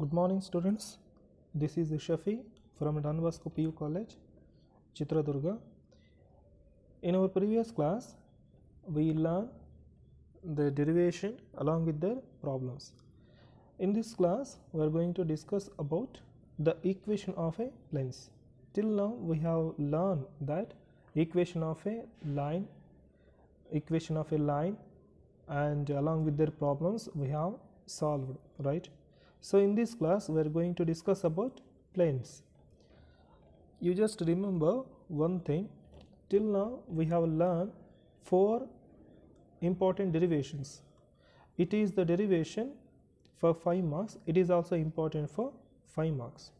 Good morning students. This is Shafi from Don PU College, Chitradurga. In our previous class, we learned the derivation along with their problems. In this class, we are going to discuss about the equation of a lens. Till now, we have learned that equation of a line, equation of a line and along with their problems we have solved, right? So, in this class we are going to discuss about planes. You just remember one thing till now we have learned four important derivations. It is the derivation for 5 marks, it is also important for 5 marks.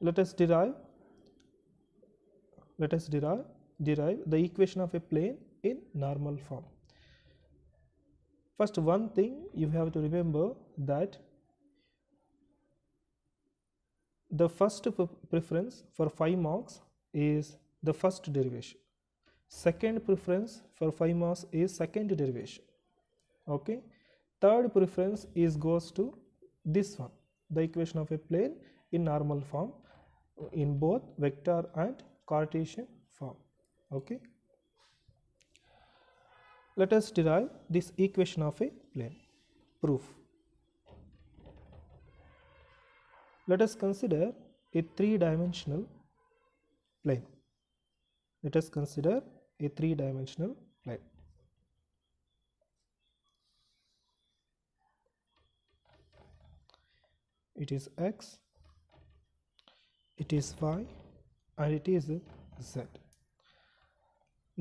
Let us derive let us derive derive the equation of a plane in normal form first one thing you have to remember that the first preference for 5 marks is the first derivation second preference for 5 marks is second derivation okay third preference is goes to this one the equation of a plane in normal form in both vector and cartesian form okay let us derive this equation of a plane proof let us consider a three dimensional plane let us consider a three dimensional plane it is x it is y and it is z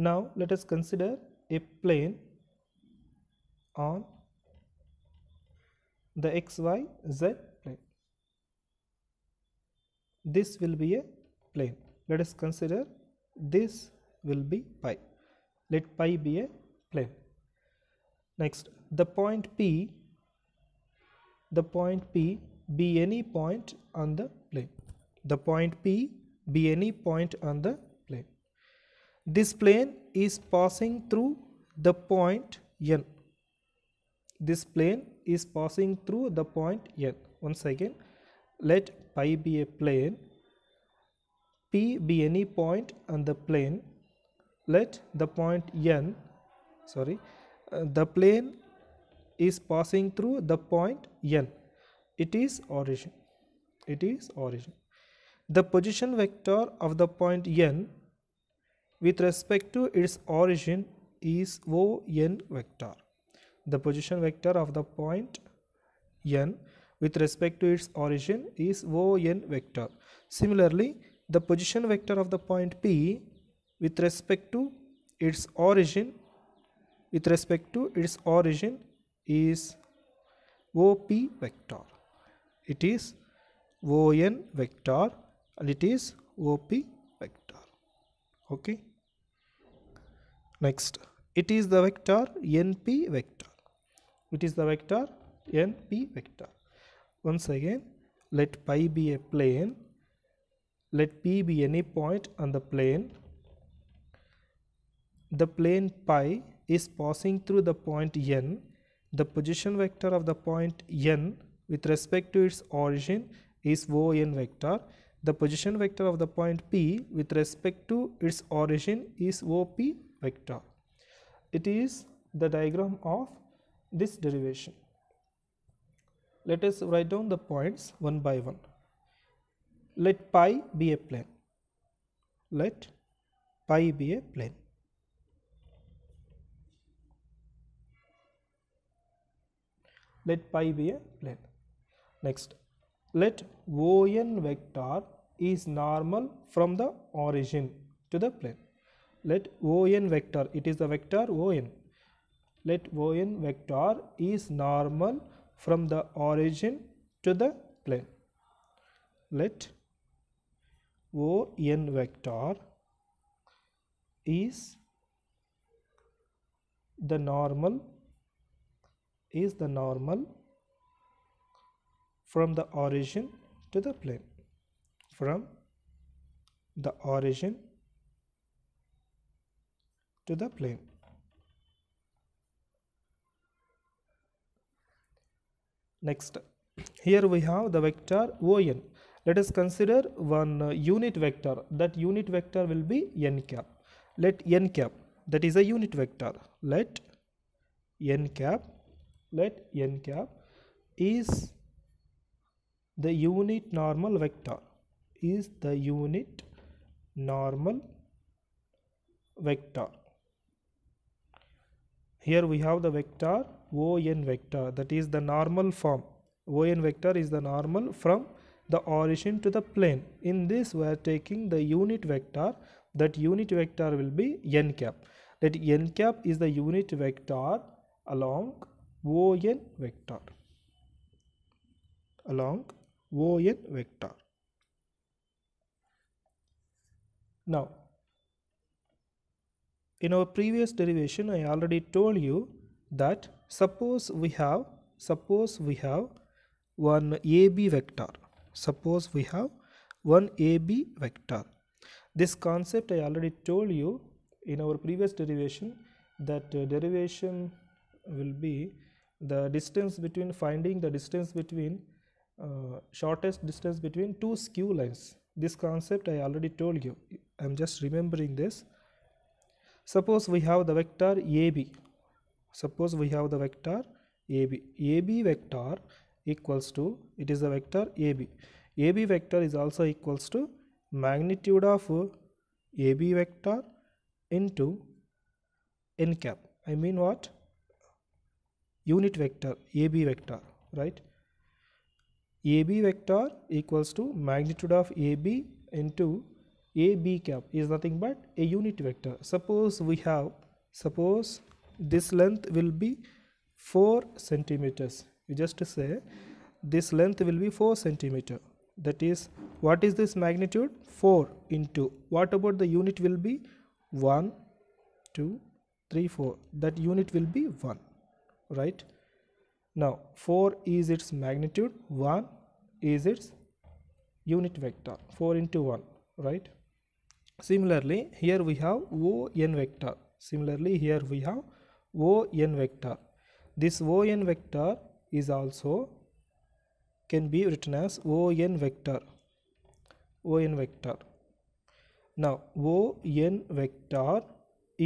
now let us consider a plane on the xyz plane this will be a plane let us consider this will be pi let pi be a plane next the point p the point p be any point on the plane the point p be any point on the plane this plane is passing through the point n this plane is passing through the point n once again let pi be a plane p be any point on the plane let the point n sorry uh, the plane is passing through the point n it is origin it is origin the position vector of the point n with respect to its origin is ON vector. The position vector of the point n with respect to its origin is ON vector. Similarly, the position vector of the point P with respect to its origin with respect to its origin is OP vector. It is ON vector and it is OP okay next it is the vector np vector it is the vector np vector once again let pi be a plane let p be any point on the plane the plane pi is passing through the point n the position vector of the point n with respect to its origin is O n vector the position vector of the point P with respect to its origin is OP vector. It is the diagram of this derivation. Let us write down the points one by one. Let pi be a plane. Let pi be a plane. Let pi be a plane. Next, let ON vector is normal from the origin to the plane. Let ON vector, it is the vector ON. Let ON vector is normal from the origin to the plane. Let ON vector is the normal is the normal from the origin to the plane from the origin to the plane next here we have the vector on let us consider one uh, unit vector that unit vector will be n cap let n cap that is a unit vector let n cap let n cap is the unit normal vector is the unit normal vector here we have the vector on vector that is the normal form on vector is the normal from the origin to the plane in this we are taking the unit vector that unit vector will be n cap that n cap is the unit vector along on vector along ON vector. Now, in our previous derivation, I already told you that suppose we have, suppose we have one AB vector. Suppose we have one AB vector. This concept I already told you in our previous derivation that uh, derivation will be the distance between finding the distance between uh, shortest distance between two skew lines this concept I already told you I'm just remembering this suppose we have the vector AB suppose we have the vector AB AB vector equals to it is the vector AB AB vector is also equals to magnitude of AB vector into n cap I mean what unit vector AB vector right AB vector equals to magnitude of AB into AB cap is nothing but a unit vector. Suppose we have, suppose this length will be 4 centimeters. You just say this length will be 4 centimeter. That is, what is this magnitude? 4 into. What about the unit will be? 1, 2, 3, 4. That unit will be 1, right? Now 4 is its magnitude 1 is its unit vector 4 into 1 right similarly here we have o n vector similarly here we have o n vector this o n vector is also can be written as o n vector o n vector now o n vector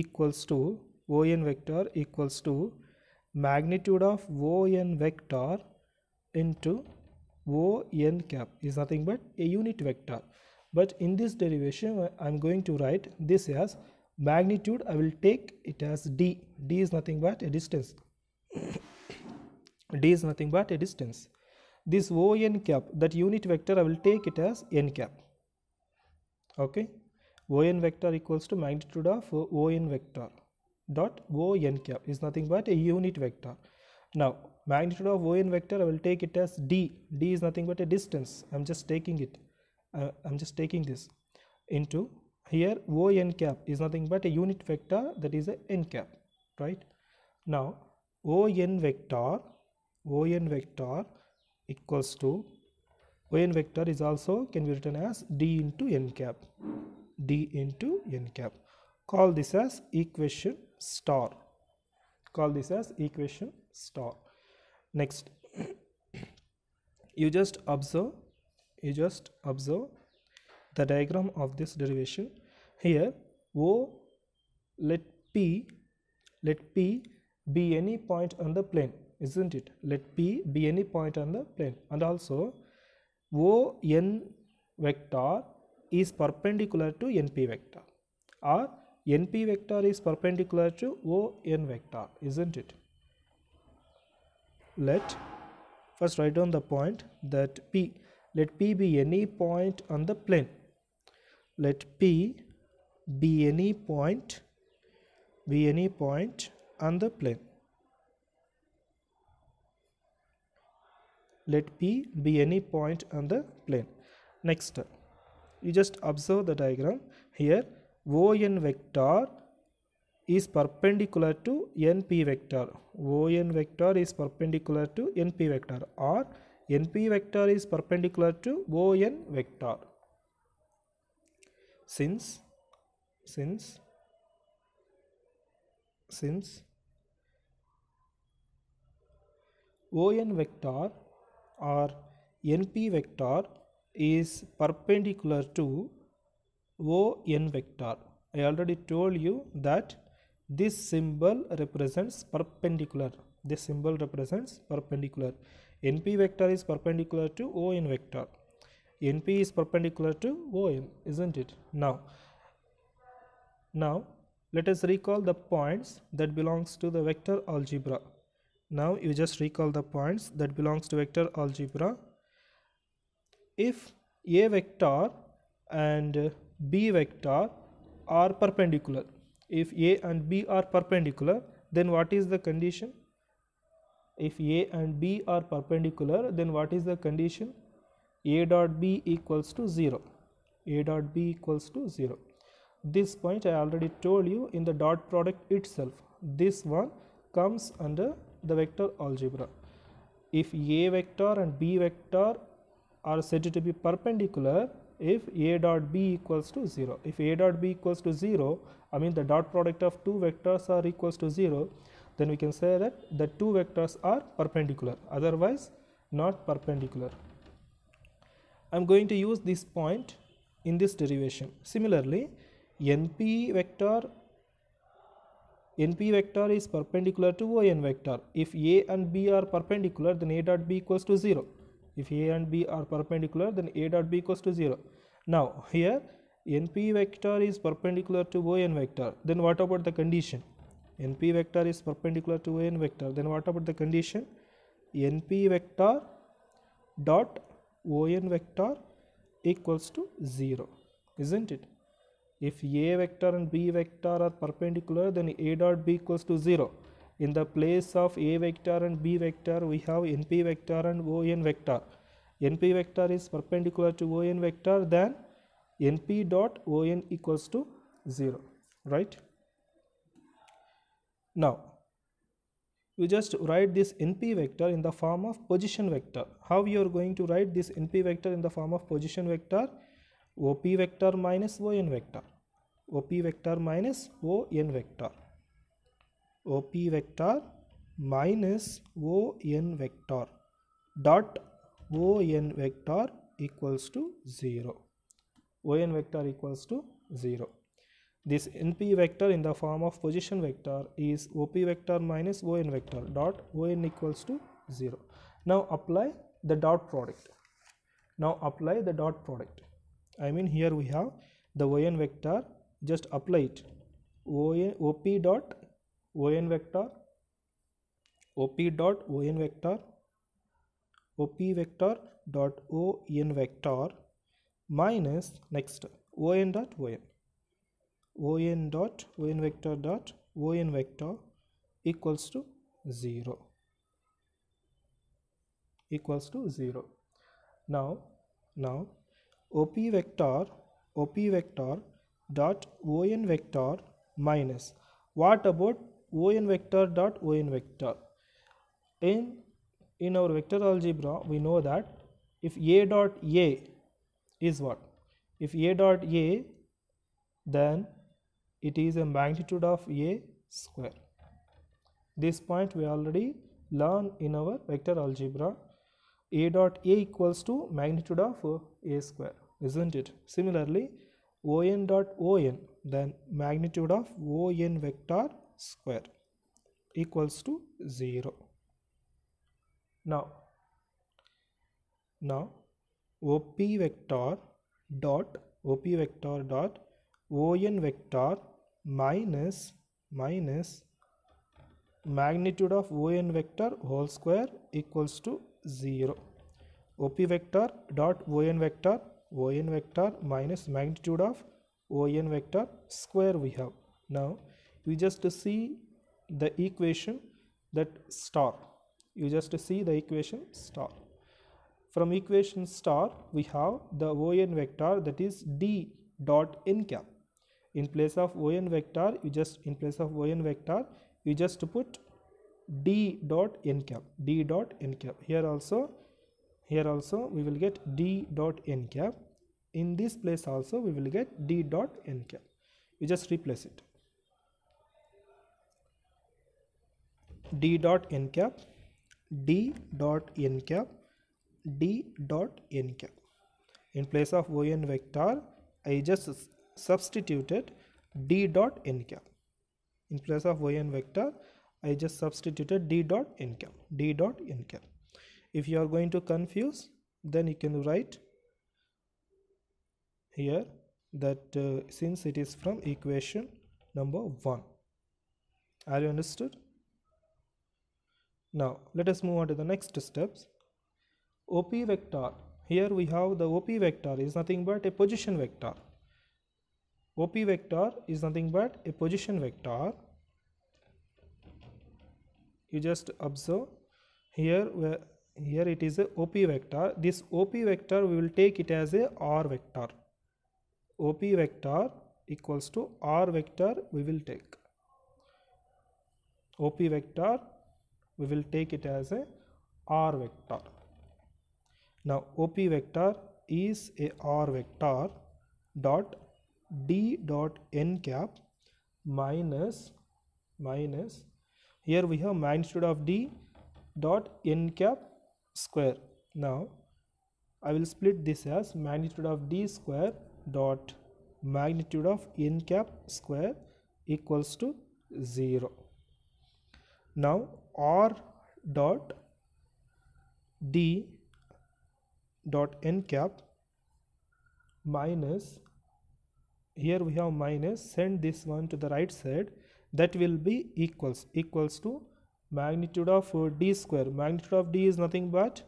equals to o n vector equals to magnitude of o n vector into O n n cap is nothing but a unit vector but in this derivation i'm going to write this as magnitude i will take it as d d is nothing but a distance d is nothing but a distance this o n cap that unit vector i will take it as n cap okay o n vector equals to magnitude of o n vector dot o n cap is nothing but a unit vector now magnitude of on vector I will take it as d d is nothing but a distance I'm just taking it uh, I'm just taking this into here O n cap is nothing but a unit vector that is a n cap right now O n vector O n vector equals to O n vector is also can be written as d into n cap d into n cap call this as equation star call this as equation star next you just observe you just observe the diagram of this derivation here o let p let p be any point on the plane isn't it let p be any point on the plane and also o n vector is perpendicular to np vector or np vector is perpendicular to o n vector isn't it let first write down the point that p let p be any point on the plane let p be any point be any point on the plane let p be any point on the plane next you just observe the diagram here on vector is perpendicular to np vector on vector is perpendicular to np vector or np vector is perpendicular to on vector since since since on vector or np vector is perpendicular to on vector i already told you that this symbol represents perpendicular this symbol represents perpendicular np vector is perpendicular to on vector np is perpendicular to on isn't it now now let us recall the points that belongs to the vector algebra now you just recall the points that belongs to vector algebra if a vector and b vector are perpendicular if A and B are perpendicular then what is the condition if A and B are perpendicular then what is the condition A dot B equals to 0 A dot B equals to 0 this point I already told you in the dot product itself this one comes under the vector algebra if A vector and B vector are said to be perpendicular if a dot b equals to 0 if a dot b equals to 0 i mean the dot product of two vectors are equals to 0 then we can say that the two vectors are perpendicular otherwise not perpendicular i'm going to use this point in this derivation similarly np vector np vector is perpendicular to yn vector if a and b are perpendicular then a dot b equals to 0 if a and b are perpendicular then a dot b equals to 0 now here np vector is perpendicular to on vector then what about the condition np vector is perpendicular to on vector then what about the condition np vector dot on vector equals to 0 isn't it if a vector and b vector are perpendicular then a dot b equals to 0 in the place of a vector and b vector we have np vector and on vector np vector is perpendicular to on vector then np dot on equals to 0 right now you just write this np vector in the form of position vector how you are going to write this np vector in the form of position vector op vector minus on vector op vector minus on vector OP vector minus ON vector dot ON vector equals to 0. ON vector equals to 0. This NP vector in the form of position vector is OP vector minus ON vector dot ON equals to 0. Now apply the dot product. Now apply the dot product. I mean here we have the ON vector just apply it OP dot on vector op dot on vector op vector dot on vector minus next on dot on on dot on vector dot on vector equals to 0 equals to 0 now now op vector op vector dot on vector minus what about on vector dot on vector in in our vector algebra we know that if a dot a is what if a dot a then it is a magnitude of a square this point we already learn in our vector algebra a dot a equals to magnitude of a square isn't it similarly on dot on then magnitude of on vector square equals to 0 now now op vector dot op vector dot on vector minus minus magnitude of on vector whole square equals to 0 op vector dot on vector on vector minus magnitude of on vector square we have now you just see the equation that star you just see the equation star from equation star we have the on vector that is d dot n cap in place of on vector you just in place of on vector you just put d dot n cap d dot n cap here also here also we will get d dot n cap in this place also we will get d dot n cap you just replace it d dot n cap d dot n cap d dot n cap in place of yn vector i just substituted d dot n cap in place of yn vector i just substituted d dot n cap d dot n cap if you are going to confuse then you can write here that uh, since it is from equation number 1 are you understood now let us move on to the next steps. OP vector. Here we have the OP vector is nothing but a position vector. OP vector is nothing but a position vector. You just observe here where here it is a op vector this op vector we will take it as a r vector op vector equals to r vector we will take op vector we will take it as a r vector now op vector is a r vector dot d dot n cap minus minus here we have magnitude of d dot n cap square now I will split this as magnitude of d square dot magnitude of n cap square equals to 0 now r dot d dot n cap minus here we have minus send this one to the right side that will be equals equals to magnitude of d square magnitude of d is nothing but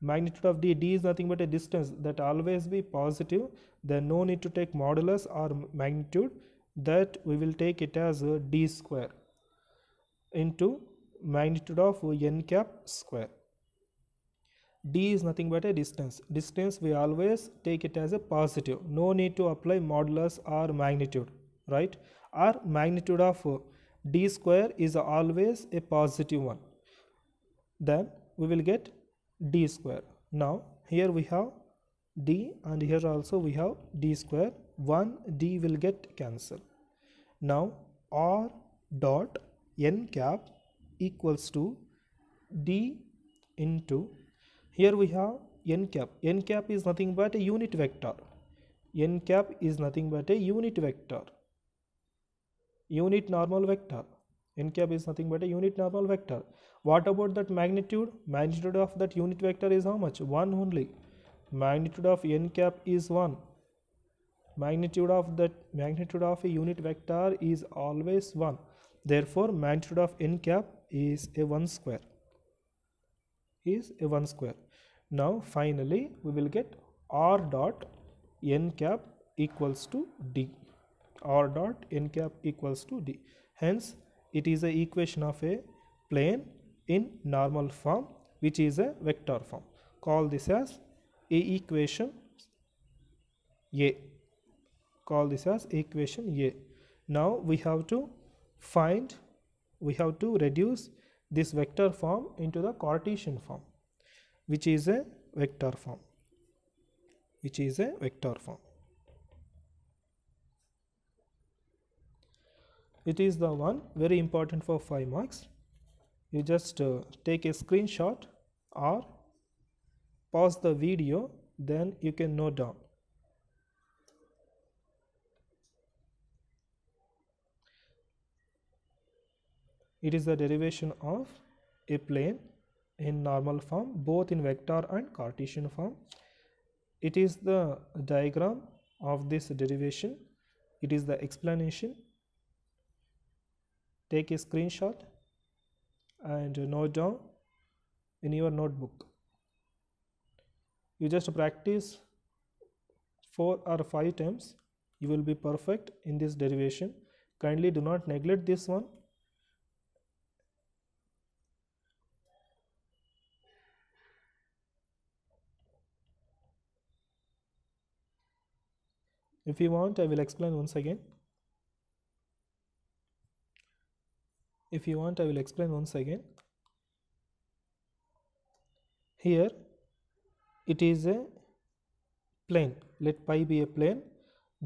magnitude of d d is nothing but a distance that always be positive then no need to take modulus or magnitude that we will take it as d square into magnitude of n cap square d is nothing but a distance distance we always take it as a positive no need to apply modulus or magnitude right or magnitude of d square is always a positive one then we will get d square now here we have d and here also we have d square 1 d will get cancelled now r dot n cap equals to d into here we have n cap n cap is nothing but a unit vector n cap is nothing but a unit vector unit normal vector n cap is nothing but a unit normal vector what about that magnitude magnitude of that unit vector is how much 1 only magnitude of n cap is 1 magnitude of that magnitude of a unit vector is always 1 therefore magnitude of n cap is a 1 square is a 1 square now finally we will get r dot n cap equals to d r dot n cap equals to d hence it is a equation of a plane in normal form which is a vector form call this as a equation a call this as equation a now we have to find we have to reduce this vector form into the Cartesian form which is a vector form which is a vector form. It is the one very important for 5 marks. You just uh, take a screenshot or pause the video then you can note down it is the derivation of a plane in normal form both in vector and Cartesian form it is the diagram of this derivation it is the explanation take a screenshot and note down in your notebook you just practice four or five times you will be perfect in this derivation kindly do not neglect this one if you want I will explain once again if you want I will explain once again here it is a plane let pi be a plane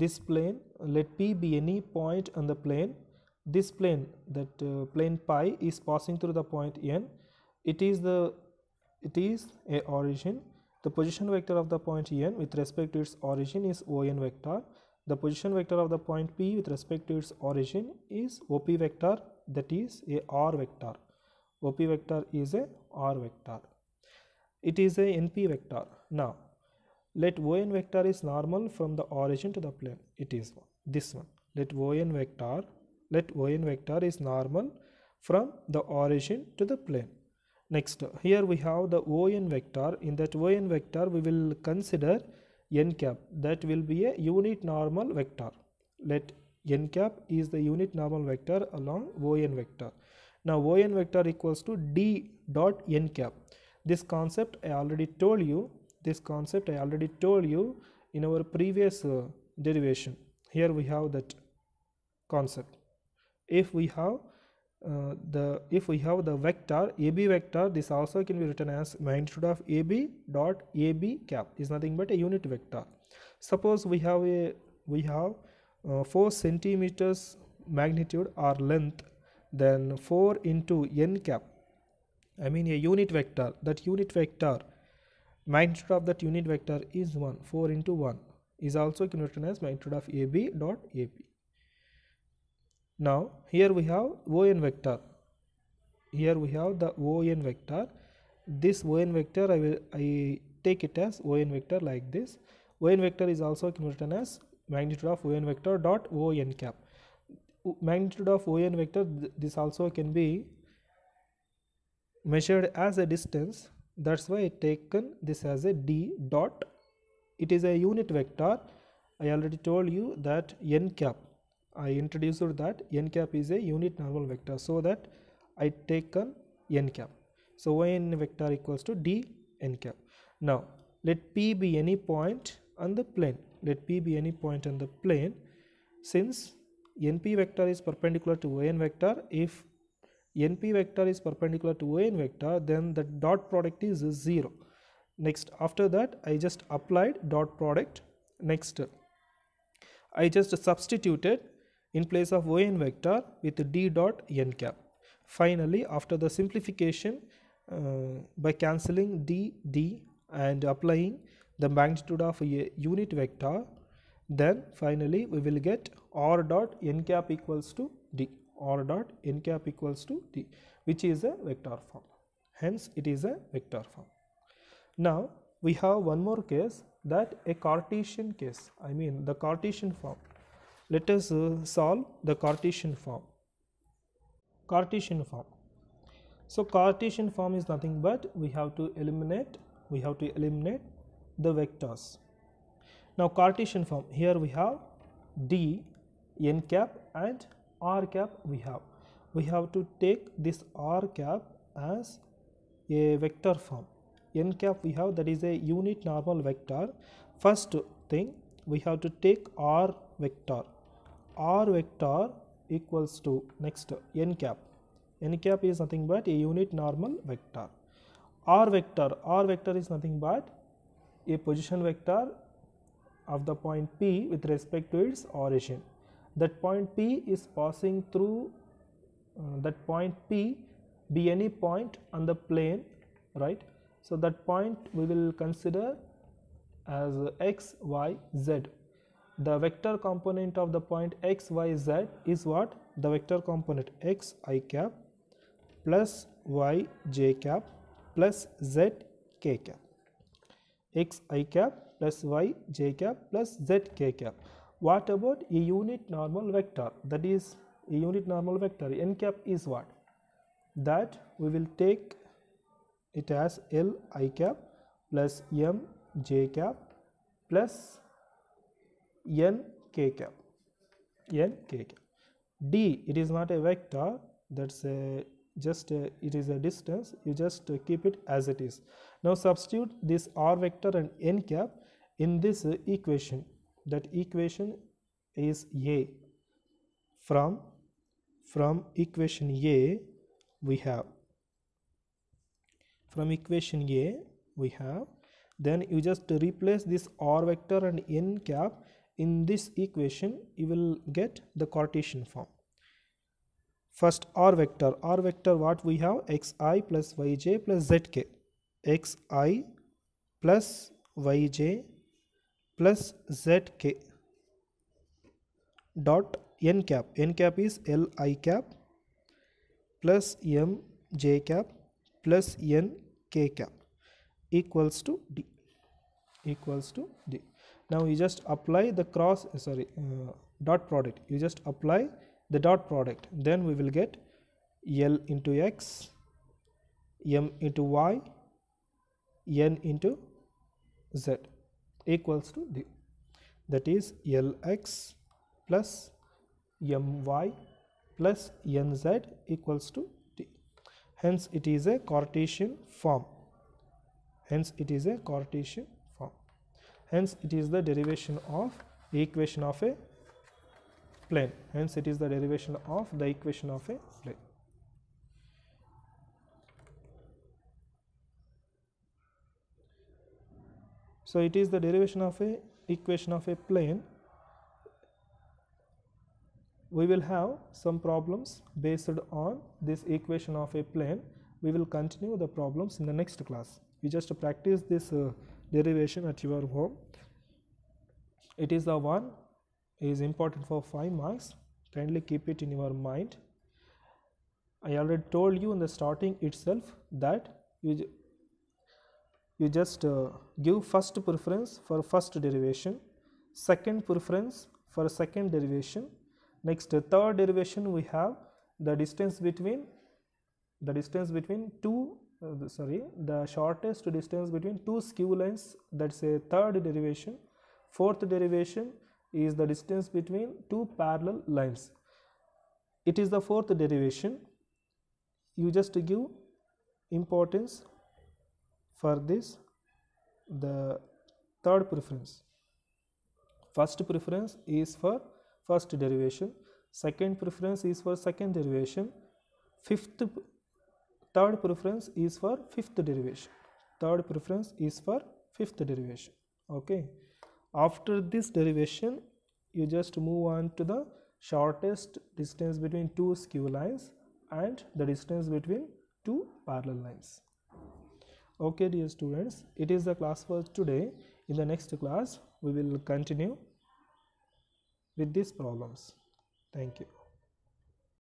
this plane let p be any point on the plane this plane that uh, plane pi is passing through the point n it is the it is a origin the position vector of the point N with respect to its origin is on vector. The position vector of the point p with respect to its origin is op vector that is a r vector. op vector is a r vector. It is a np vector. Now let on vector is normal from the origin to the plane. It is this one. Let on vector let on vector is normal from the origin to the plane Next, here we have the ON vector. In that ON vector, we will consider n cap. That will be a unit normal vector. Let n cap is the unit normal vector along ON vector. Now, ON vector equals to d dot n cap. This concept I already told you. This concept I already told you in our previous uh, derivation. Here we have that concept. If we have uh, the if we have the vector AB vector this also can be written as magnitude of AB dot AB cap is nothing but a unit vector suppose we have a we have uh, 4 centimeters magnitude or length then 4 into n cap I mean a unit vector that unit vector magnitude of that unit vector is 1 4 into 1 is also can be written as magnitude of AB dot AB now here we have ON vector. Here we have the ON vector. This ON vector I will I take it as ON vector like this. ON vector is also written as magnitude of ON vector dot ON cap. Magnitude of ON vector this also can be measured as a distance that's why I taken this as a d dot it is a unit vector I already told you that n cap I introduced that n cap is a unit normal vector so that I taken n cap. So y n vector equals to d n cap. Now let P be any point on the plane. Let P be any point on the plane since np vector is perpendicular to y n vector if np vector is perpendicular to y n vector then the dot product is 0 next after that i just applied dot product next i just substituted in place of yn vector with d dot n cap. Finally, after the simplification uh, by cancelling d, d and applying the magnitude of a unit vector, then finally we will get r dot n cap equals to d, r dot n cap equals to d, which is a vector form. Hence, it is a vector form. Now, we have one more case that a Cartesian case, I mean the Cartesian form let us uh, solve the Cartesian form. Cartesian form. So Cartesian form is nothing but we have to eliminate we have to eliminate the vectors. Now Cartesian form here we have d n cap and r cap we have. We have to take this r cap as a vector form. n cap we have that is a unit normal vector. First thing we have to take r vector r vector equals to next n cap n cap is nothing but a unit normal vector r vector r vector is nothing but a position vector of the point p with respect to its origin that point p is passing through uh, that point p be any point on the plane right so that point we will consider as x y z the vector component of the point x y z is what the vector component x i cap plus y j cap plus z k cap x i cap plus y j cap plus z k cap what about a unit normal vector that is a unit normal vector n cap is what that we will take it as l i cap plus m j cap plus n k cap n k cap d it is not a vector that's a just a, it is a distance you just keep it as it is now substitute this r vector and n cap in this equation that equation is a from from equation a we have from equation a we have then you just replace this r vector and n cap in this equation you will get the Cartesian form first r vector r vector what we have xi plus yj plus zk xi plus yj plus zk dot n cap n cap is li cap plus m j cap plus n k cap equals to d equals to d now you just apply the cross uh, sorry uh, dot product you just apply the dot product then we will get L into X M into Y N into Z equals to the that is Lx plus My plus Nz equals to T hence it is a Cartesian form hence it is a Cartesian hence it is the derivation of equation of a plane hence it is the derivation of the equation of a plane so it is the derivation of a equation of a plane we will have some problems based on this equation of a plane we will continue the problems in the next class we just practice this uh, derivation at your home it is the one is important for 5 marks kindly keep it in your mind I already told you in the starting itself that you you just uh, give first preference for first derivation second preference for second derivation next third derivation we have the distance between the distance between two uh, sorry the shortest distance between two skew lines that's a third derivation fourth derivation is the distance between two parallel lines it is the fourth derivation you just give importance for this the third preference first preference is for first derivation second preference is for second derivation fifth third preference is for fifth derivation third preference is for fifth derivation okay after this derivation you just move on to the shortest distance between two skew lines and the distance between two parallel lines okay dear students it is the class for today in the next class we will continue with these problems thank you